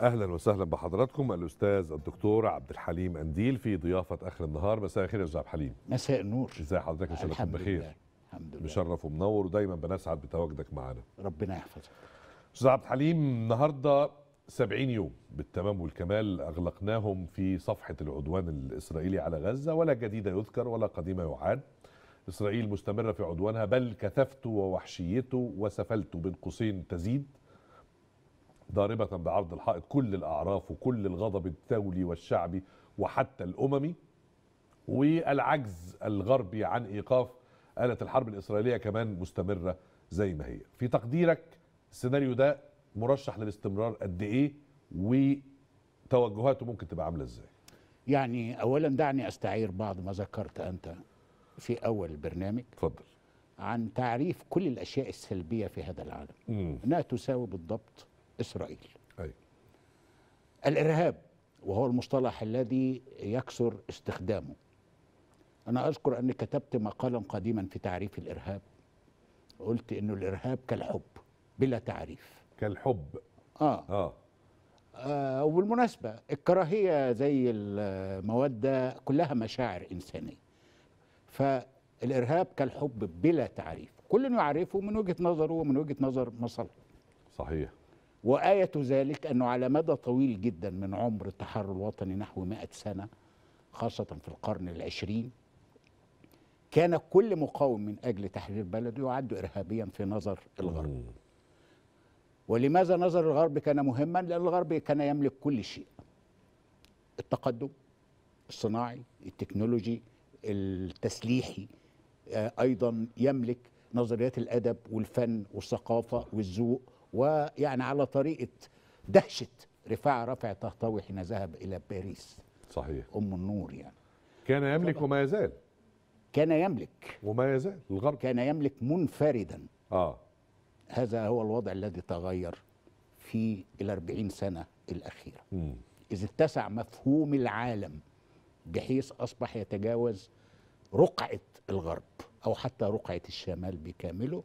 اهلا وسهلا بحضراتكم الاستاذ الدكتور عبد الحليم انديل في ضيافه اخر النهار مساء الخير يا استاذ عبد الحليم مساء النور ازي حضرتك ان شاء الله بخير الحمد لله مشرف ومنور ودايما بنسعد بتواجدك معانا ربنا يحفظك استاذ عبد الحليم النهارده 70 يوم بالتمام والكمال اغلقناهم في صفحه العدوان الاسرائيلي على غزه ولا جديد يذكر ولا قديم يعاد اسرائيل مستمره في عدوانها بل كثافته ووحشيته وسفلته بين قوسين تزيد ضاربة بعرض الحائط كل الأعراف وكل الغضب الدولي والشعبي وحتى الأممي والعجز الغربي عن إيقاف آلة الحرب الإسرائيلية كمان مستمرة زي ما هي في تقديرك السيناريو ده مرشح للاستمرار قد إيه وتوجهاته ممكن تبقى عاملة إزاي يعني أولا دعني أستعير بعض ما ذكرت أنت في أول البرنامج اتفضل عن تعريف كل الأشياء السلبية في هذا العالم مم. أنها تساوي بالضبط اسرائيل أي. الارهاب وهو المصطلح الذي يكثر استخدامه انا اذكر اني كتبت مقالا قديما في تعريف الارهاب قلت انه الارهاب كالحب بلا تعريف كالحب اه اه, آه وبالمناسبه الكراهيه زي الموده كلها مشاعر انسانيه فالارهاب كالحب بلا تعريف كل يعرفه من وجهه نظره ومن وجهه نظر مصالحه صحيح وآية ذلك أنه على مدى طويل جدا من عمر التحرر الوطني نحو مائة سنة خاصة في القرن العشرين كان كل مقاوم من أجل تحرير بلده يعد إرهابيا في نظر الغرب ولماذا نظر الغرب كان مهما لأن الغرب كان يملك كل شيء التقدم الصناعي التكنولوجي التسليحي آه، أيضا يملك نظريات الأدب والفن والثقافة والذوق ويعني على طريقه دهشه رفاعه رافع طهطاوي حين ذهب الى باريس صحيح ام النور يعني كان يملك وما يزال كان يملك وما يزال الغرب كان يملك منفردا اه هذا هو الوضع الذي تغير في الأربعين سنة الأخيرة م. إذ اتسع مفهوم العالم بحيث أصبح يتجاوز رقعة الغرب أو حتى رقعة الشمال بكامله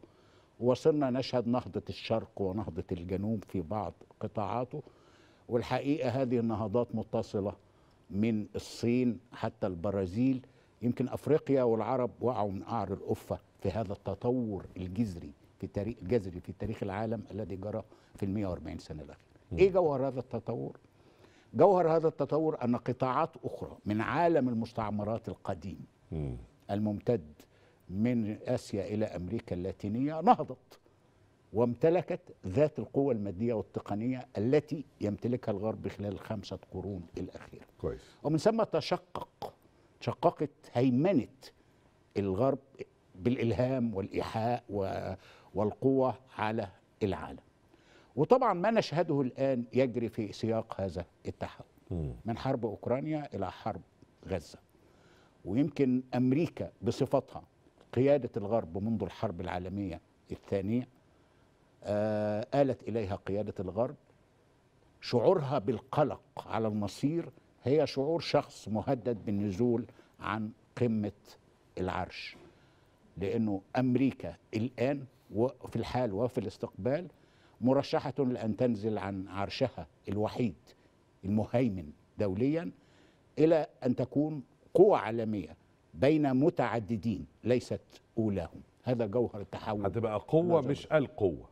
وصرنا نشهد نهضة الشرق ونهضة الجنوب في بعض قطاعاته والحقيقة هذه النهضات متصلة من الصين حتى البرازيل يمكن أفريقيا والعرب وقعوا من قعر الأفة في هذا التطور الجذري في تاريخ الجذري في تاريخ العالم الذي جرى في ال 140 سنة الأخيرة إيه جوهر هذا التطور؟ جوهر هذا التطور أن قطاعات أخرى من عالم المستعمرات القديم الممتد من آسيا إلى أمريكا اللاتينية نهضت وامتلكت ذات القوة المادية والتقنية التي يمتلكها الغرب خلال خمسة قرون الأخيرة كويس. ومن ثم تشقق تشققت هيمنة الغرب بالإلهام والإيحاء والقوة على العالم وطبعا ما نشهده الآن يجري في سياق هذا التحول من حرب أوكرانيا إلى حرب غزة ويمكن أمريكا بصفتها قيادة الغرب منذ الحرب العالمية الثانية آه، آلت إليها قيادة الغرب شعورها بالقلق على المصير هي شعور شخص مهدد بالنزول عن قمة العرش لأنه أمريكا الآن وفي الحال وفي الاستقبال مرشحة لأن تنزل عن عرشها الوحيد المهيمن دوليا إلى أن تكون قوة عالمية بين متعددين ليست أولاهم هذا جوهر التحول هتبقى قوة مش القوة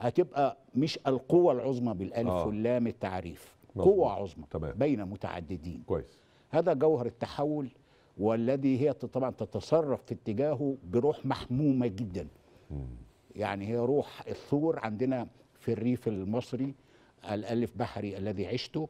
هتبقى مش القوة العظمى بالألف آه. واللام التعريف مزبوط. قوة عظمى تمام. بين متعددين كويس هذا جوهر التحول والذي هي طبعا تتصرف في اتجاهه بروح محمومة جدا م. يعني هي روح الثور عندنا في الريف المصري الألف بحري الذي عشته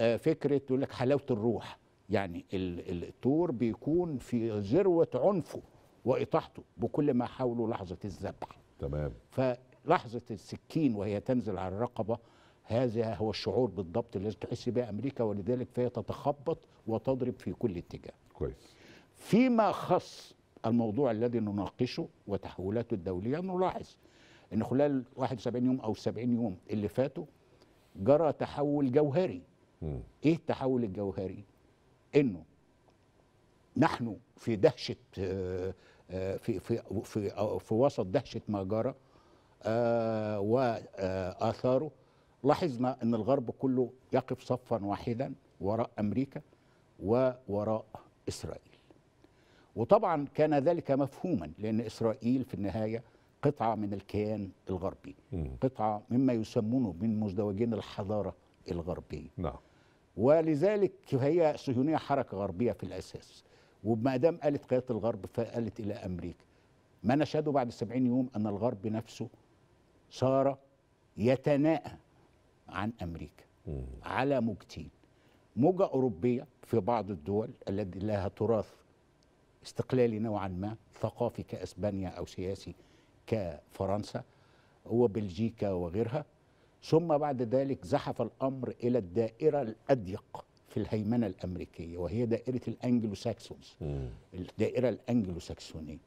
آه، فكرة يقول لك حلاوة الروح يعني الطور بيكون في ذروه عنفه واطاحته بكل ما حوله لحظه الذبح تمام فلحظه السكين وهي تنزل على الرقبه هذا هو الشعور بالضبط الذي تحس به امريكا ولذلك فهي تتخبط وتضرب في كل اتجاه كويس فيما خص الموضوع الذي نناقشه وتحولاته الدوليه نلاحظ ان خلال 71 يوم او 70 يوم اللي فاتوا جرى تحول جوهري م. ايه التحول الجوهري انه نحن في دهشه آه، في في في في وسط دهشه ما جرى آه، واثاره لاحظنا ان الغرب كله يقف صفا واحدا وراء امريكا ووراء اسرائيل وطبعا كان ذلك مفهوما لان اسرائيل في النهايه قطعه من الكيان الغربي قطعه مما يسمونه من مزدوجين الحضاره الغربيه نعم ولذلك هي صهيونية حركة غربية في الأساس وما دام قالت قيادة الغرب فقالت إلى أمريكا ما نشهده بعد 70 يوم أن الغرب نفسه صار يتناءى عن أمريكا على موجتين موجة أوروبية في بعض الدول التي لها تراث استقلالي نوعا ما ثقافي كاسبانيا او سياسي كفرنسا وبلجيكا وغيرها ثم بعد ذلك زحف الأمر إلى الدائرة الأضيق في الهيمنة الأمريكية وهي دائرة الأنجلو ساكسونز الدائرة الأنجلو ساكسونية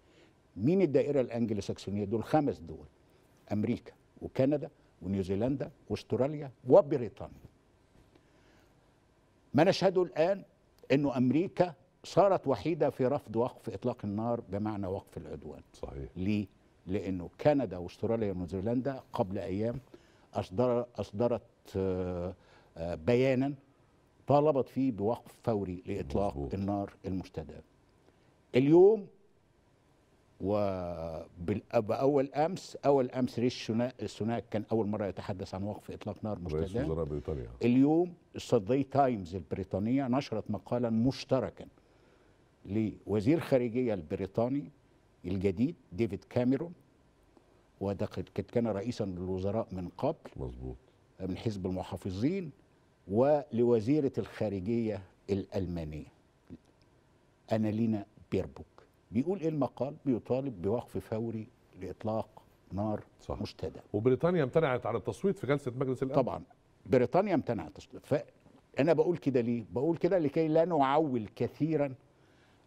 مين الدائرة الأنجلو ساكسونية دول خمس دول أمريكا وكندا ونيوزيلندا واستراليا وبريطانيا ما نشهده الآن أنه أمريكا صارت وحيدة في رفض وقف إطلاق النار بمعنى وقف العدوان صحيح ليه؟ لأنه كندا واستراليا ونيوزيلندا قبل أيام أصدر أصدرت آه، آه، بيانا طالبت فيه بوقف فوري لإطلاق مزبوط. النار المستدام اليوم وبأول أمس أول أمس ريش سوناك كان أول مرة يتحدث عن وقف إطلاق نار مستدام رئيس وزراء بريطانيا اليوم الصدي تايمز البريطانية نشرت مقالا مشتركا لوزير خارجية البريطاني الجديد ديفيد كاميرون وده كان رئيسا للوزراء من قبل مظبوط من حزب المحافظين ولوزيرة الخارجية الألمانية أنالينا بيربوك بيقول إيه المقال بيطالب بوقف فوري لإطلاق نار صح. مشتدة وبريطانيا امتنعت عن التصويت في جلسة مجلس الأمن طبعا بريطانيا امتنعت التصويت فأنا بقول كده ليه بقول كده لكي لا نعول كثيرا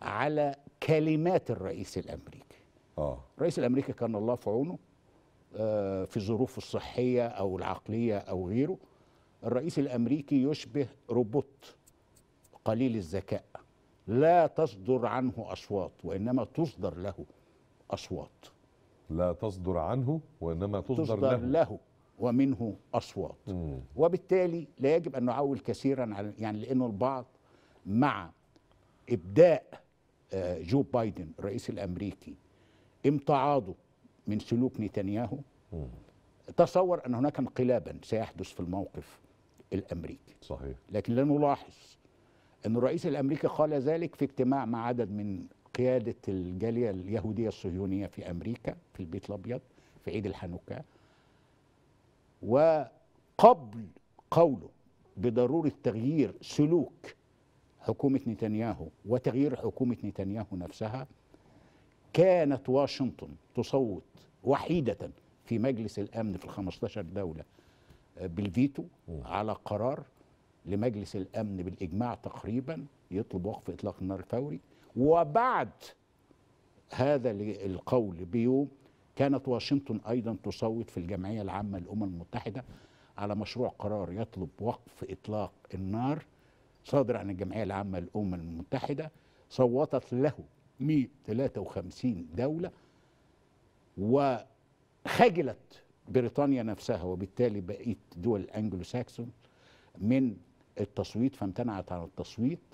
على كلمات الرئيس الأمريكي آه. الرئيس الأمريكي كان الله في عونه آه، في ظروفه الصحيه او العقليه او غيره الرئيس الامريكي يشبه روبوت قليل الذكاء لا تصدر عنه اصوات وانما تصدر له اصوات لا تصدر عنه وانما تصدر, تصدر له, له ومنه اصوات مم. وبالتالي لا يجب ان نعول كثيرا على يعني لانه البعض مع ابداء آه، جو بايدن الرئيس الامريكي امتعاضه من سلوك نتنياهو تصور أن هناك انقلابا سيحدث في الموقف الأمريكي صحيح لكن لا نلاحظ أن الرئيس الأمريكي قال ذلك في اجتماع مع عدد من قيادة الجالية اليهودية الصهيونية في أمريكا في البيت الأبيض في عيد الحنوكا وقبل قوله بضرورة تغيير سلوك حكومة نتنياهو وتغيير حكومة نتنياهو نفسها كانت واشنطن تصوت وحيدة في مجلس الأمن في ال 15 دولة آه، بالفيتو على قرار لمجلس الأمن بالإجماع تقريبا يطلب وقف إطلاق النار الفوري وبعد هذا القول بيوم كانت واشنطن أيضا تصوت في الجمعية العامة للأمم المتحدة على مشروع قرار يطلب وقف إطلاق النار صادر عن الجمعية العامة للأمم المتحدة صوتت له 153 دولة وخجلت بريطانيا نفسها وبالتالي بقيت دول الانجلو ساكسون من التصويت فامتنعت عن التصويت